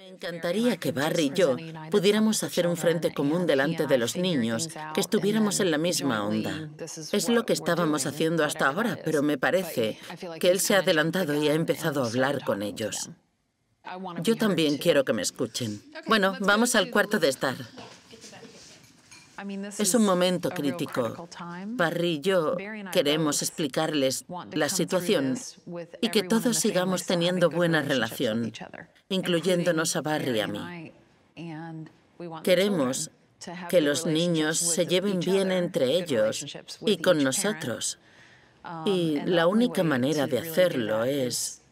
Me encantaría que Barry y yo pudiéramos hacer un frente común delante de los niños, que estuviéramos en la misma onda. Es lo que estábamos haciendo hasta ahora, pero me parece que él se ha adelantado y ha empezado a hablar con ellos. Yo también quiero que me escuchen. Bueno, vamos al cuarto de estar. Es un momento crítico. Barry y yo queremos explicarles la situación y que todos sigamos teniendo buena relación, incluyéndonos a Barry y a mí. Queremos que los niños se lleven bien entre ellos y con nosotros. Um, y la única manera de hacerlo es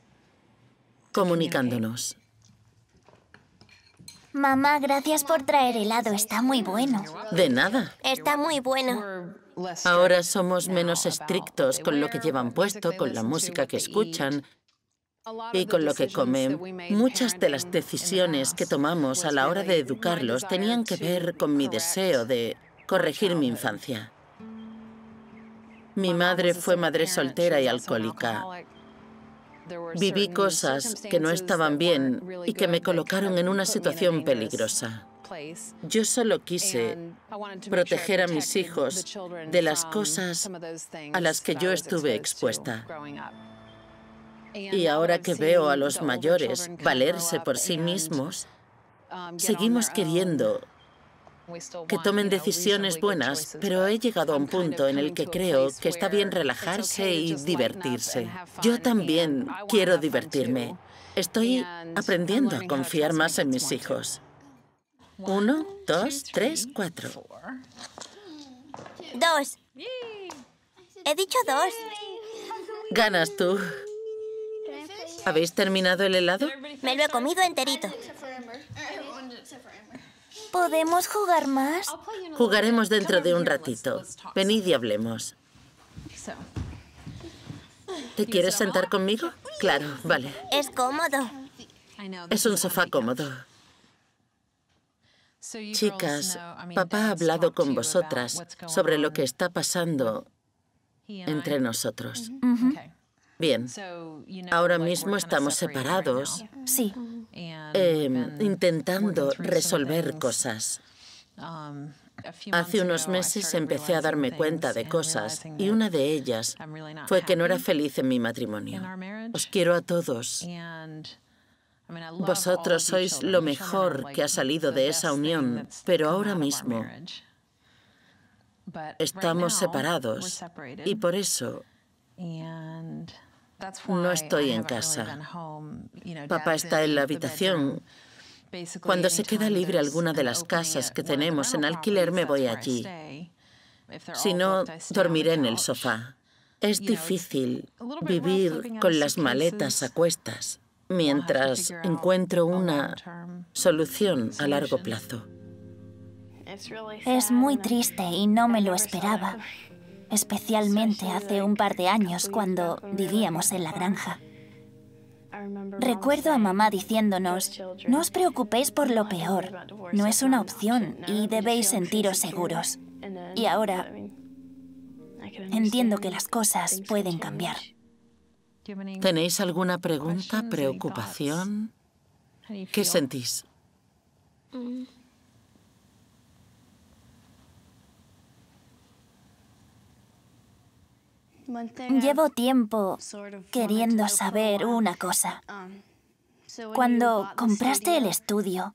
comunicándonos. Mamá, gracias por traer helado. Está muy bueno. De nada. Está muy bueno. Ahora somos menos estrictos con lo que llevan puesto, con la música que escuchan y con lo que comen. Muchas de las decisiones que tomamos a la hora de educarlos tenían que ver con mi deseo de corregir mi infancia. Mi madre fue madre soltera y alcohólica. Viví cosas que no estaban bien y que me colocaron en una situación peligrosa. Yo solo quise proteger a mis hijos de las cosas a las que yo estuve expuesta. Y ahora que veo a los mayores valerse por sí mismos, um, seguimos queriendo que tomen decisiones buenas, pero he llegado a un punto en el que creo que está bien relajarse y divertirse. Yo también quiero divertirme. Estoy aprendiendo a confiar más en mis hijos. Uno, dos, tres, cuatro. Dos. He dicho dos. Ganas tú. ¿Habéis terminado el helado? Me lo he comido enterito. ¿Podemos jugar más? Jugaremos dentro de un ratito. Venid y hablemos. ¿Te quieres sentar conmigo? Claro, vale. Es cómodo. Es un sofá cómodo. Chicas, papá ha hablado con vosotras sobre lo que está pasando entre nosotros. Mm-hmm. Bien, ahora mismo estamos separados. Sí. Em, intentando resolver cosas. Um, Hace unos meses empecé a darme cuenta de cosas y una de ellas fue que no era feliz en mi matrimonio. Os quiero a todos. Vosotros sois lo mejor que ha salido de esa unión, pero ahora mismo estamos separados y por eso no estoy en casa. Papá está en la habitación. Cuando se queda libre alguna de las casas que tenemos en alquiler, me voy allí. Si no, dormiré en el sofá. Es difícil vivir con las maletas a cuestas mientras encuentro una solución a largo plazo. Es muy triste y no me lo esperaba especialmente hace un par de años cuando vivíamos en la granja. Recuerdo a mamá diciéndonos, no os preocupéis por lo peor, no es una opción y debéis sentiros seguros. Y ahora entiendo que las cosas pueden cambiar. ¿Tenéis alguna pregunta, preocupación? ¿Qué sentís? Mm. Llevo tiempo queriendo saber una cosa. Um, Cuando compraste el estudio,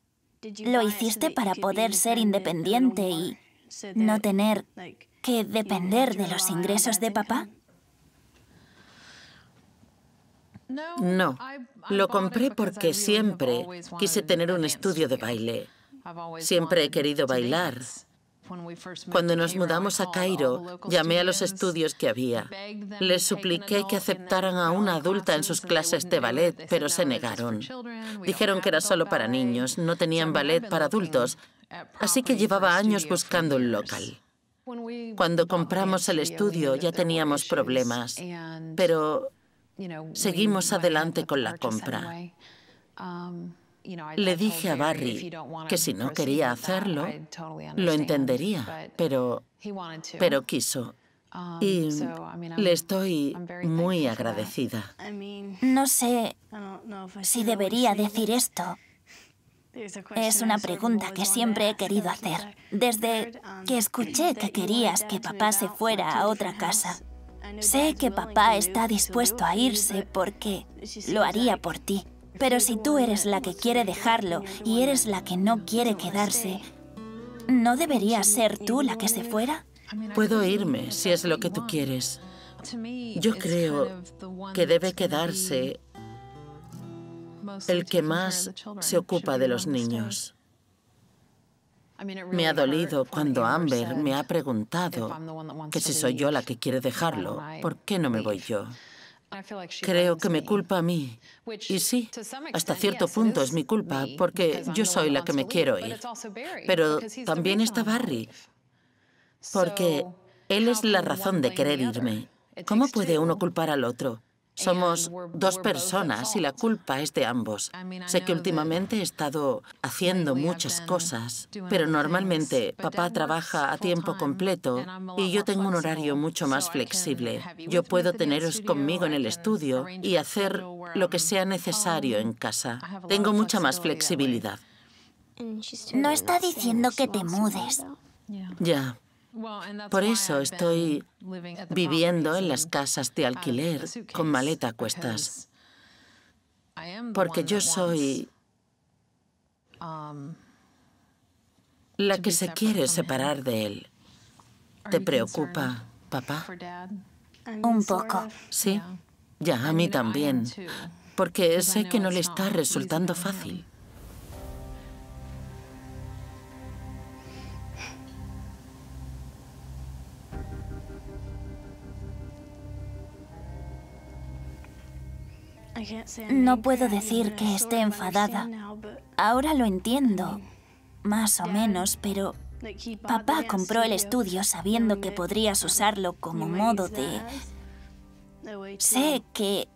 ¿lo hiciste para poder ser independiente y no tener que depender de los ingresos de papá? No, lo compré porque siempre quise tener un estudio de baile. Siempre he querido bailar cuando nos mudamos a Cairo, llamé a los estudios que había. Les supliqué que aceptaran a una adulta en sus clases de ballet, pero se negaron. Dijeron que era solo para niños, no tenían ballet para adultos, así que llevaba años buscando un local. Cuando compramos el estudio ya teníamos problemas, pero seguimos adelante con la compra. Um, le dije a Barry que si no quería hacerlo, lo entendería, pero, pero quiso. Um, y le estoy muy agradecida. No sé si debería decir esto. Es una pregunta que siempre he querido hacer, desde um, que escuché que querías que papá se fuera a otra casa. Sé que papá está dispuesto a irse porque lo haría por ti. Pero si tú eres la que quiere dejarlo y eres la que no quiere quedarse, ¿no deberías ser tú la que se fuera? Puedo irme si es lo que tú quieres. Yo creo que debe quedarse el que más se ocupa de los niños. Me ha dolido cuando Amber me ha preguntado que si soy yo la que quiere dejarlo, ¿por qué no me voy yo? Creo que me culpa a mí. Y sí, hasta cierto punto es mi culpa, porque yo soy la que me quiero ir. Pero también está Barry, porque él es la razón de querer irme. ¿Cómo puede uno culpar al otro? Somos dos personas y la culpa es de ambos. Sé que últimamente he estado haciendo muchas cosas, pero normalmente papá trabaja a tiempo completo y yo tengo un horario mucho más flexible. Yo puedo teneros conmigo en el estudio y hacer lo que sea necesario en um, casa. Tengo mucha más flexibilidad. No está diciendo que te mudes. Ya. Por eso estoy viviendo en las casas de uh, alquiler con maleta a cuestas. Porque yo soy um, la que se quiere separar de él. ¿Te preocupa, papá? Un poco. Sí, ya, a mí también. Porque sé que no le está resultando fácil. No puedo decir que esté enfadada. Ahora lo entiendo, más o menos, pero papá compró el estudio sabiendo que podrías usarlo como modo de... Sé que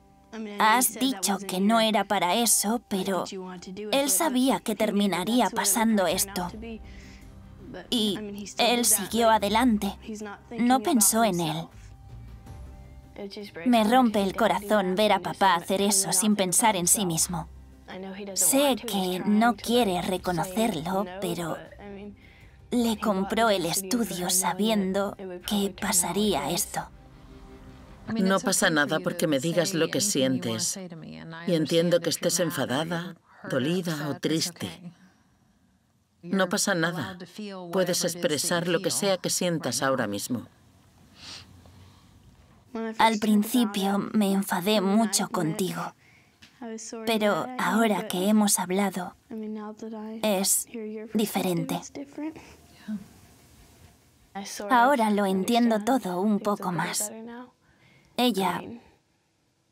has dicho que no era para eso, pero él sabía que terminaría pasando esto. Y él siguió adelante. No pensó en él. Me rompe el corazón ver a papá hacer eso sin pensar en sí mismo. Sé que no quiere reconocerlo, pero le compró el estudio sabiendo que pasaría esto. No pasa nada porque me digas lo que sientes. Y entiendo que estés enfadada, dolida o triste. No pasa nada. Puedes expresar lo que sea que sientas ahora mismo. Al principio me enfadé mucho contigo, pero ahora que hemos hablado es diferente. Ahora lo entiendo todo un poco más. Ella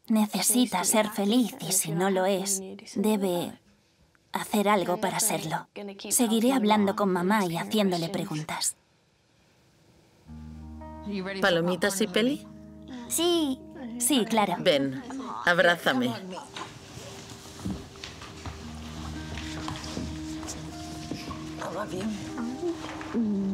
necesita ser feliz y si no lo es, debe hacer algo para serlo. Seguiré hablando con mamá y haciéndole preguntas. ¿Palomitas y peli? Sí, sí, claro. Ven, abrázame. bien. Mm.